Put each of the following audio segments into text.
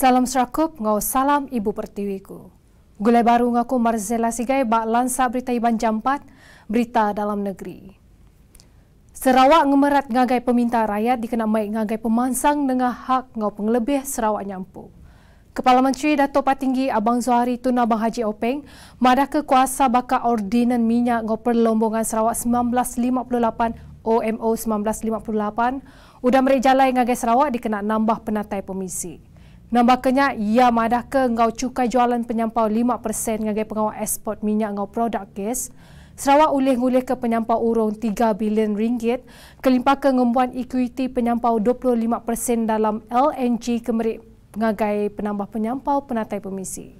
Salam serakup, ngau salam ibu pertiwiku. Gule baru ngaku Marzela Sigai bak lansa berita iban jampat, berita dalam negeri. Sarawak ngemerat ngagai peminta rakyat dikena mai ngagai pemansang dengan hak ngau penglebih Sarawak nyampu. Kepala Menteri Dato' Patinggi Abang Zuhari Tun Abang Haji Openg madah ke kuasa baka ordinan minyak ngau perlombongan Sarawak 1958 OMO 1958 udah jalai ngagai Sarawak dikena nambah penatai pemisi. Nambah Nambahkannya, ia madah ke ngau cukai jualan penyampau 5% sebagai pengawal ekspor minyak ngau produk gas. Sarawak ulih ngulih ke penyampau urung 3 bilion ringgit. Kelimpah ke ngembuan equity penyampau 25% dalam LNG kemerik pengagai penambah penyampau penatai pemisi.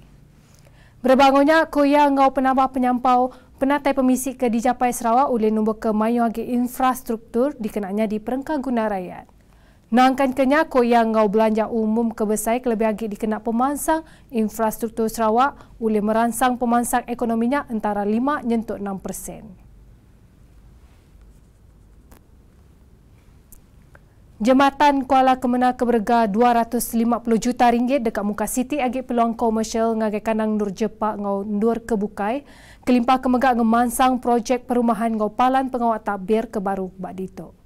Berbangunnya, koya ngau penambah penyampau penatai pemisi ke dicapai Sarawak oleh nombor ke mayu agi infrastruktur dikenaknya di perengkang guna rakyat. Nangkan Kenyako yang ngau belanja umum kebesai kelebih agak dikena pemansang infrastruktur Sarawak oleh meransang pemansang ekonominya antara 5 nyentuk 6 persen. Jematan Kuala Kemena keberga 250 juta ringgit dekat muka Siti agak peluang komersial ngagai kandang Nur Jepak ngau Nur Kebukai. Kelimpah kemegak ngemansang projek perumahan ngau palan pengawat tabir kebaru baru Bak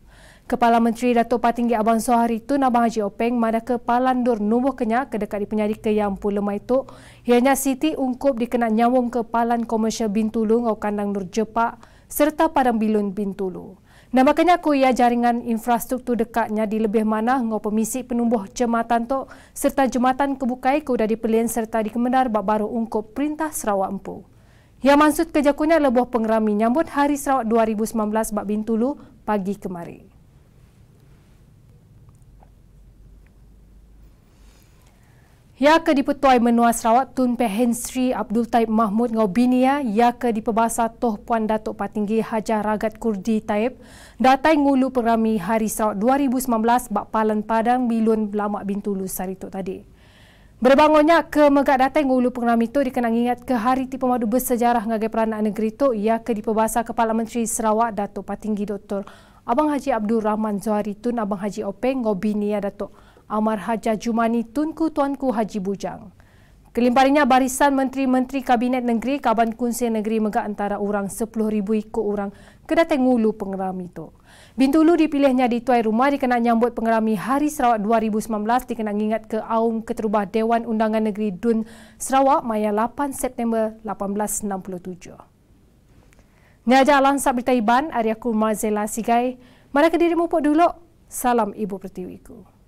Kepala Menteri Datuk Patinggi Abang Sohari Tun Abang Haji Openg mana Palan Dur Nubuh Kenyak ke dekat dipenyari ke yang pula maituk. Ianya Siti Ungkup dikenak nyawung ke Palan Komersial Bintulu ngau Kandang Nur Jepak serta Padang Bilun Bintulu. Nama kenyak ku ia jaringan infrastruktur dekatnya di lebih mana ngau pemisik penumbuh jematan tu serta jematan kebukai ku dah dipelian serta dikemenar bak baru ungkup perintah Sarawak Empu. Yang maksud kejakunya lebuh pengerami nyambut hari Sarawak 2019 bak Bintulu pagi kemarin. Ya ke dipetuai menua Sarawak Tun Pehen Sri Abdul Taib Mahmud Ngobinia, ya ke dipebasa Toh Puan Datuk Patinggi Hajar Ragat Kurdi Taib, datai ngulu perami Hari Sarawak 2019 Bak Palan Padang Bilun Belamak Bintulu Saritok tadi. Berbangunnya ke Megat Datai Ngulu Pengerami itu dikenang ingat ke hari tipe madu bersejarah ngagai peranak negeri itu ia ke dipebasa Kepala Menteri Sarawak Datuk Patinggi Dr. Abang Haji Abdul Rahman Zuhari Tun Abang Haji Openg Ngobinia Datuk. Amar Hajah Jumani Tunku Tuanku Haji Bujang. Kelimparinya barisan menteri-menteri Kabinet Negeri Kaban Kunsi Negeri Megak antara orang ribu ikut orang kedatang ngulu pengeram itu. Bintulu dipilihnya di tuai rumah dikenal nyambut pengerami Hari Sarawak 2019 dikenal ingat ke Aung Keterubah Dewan Undangan Negeri Dun Sarawak Maya 8 September 1867. Niaja Alang Sab Berita Arya Kumar Zela Sigai. Mereka dirimu pun dulu. Salam Ibu Pertiwiku.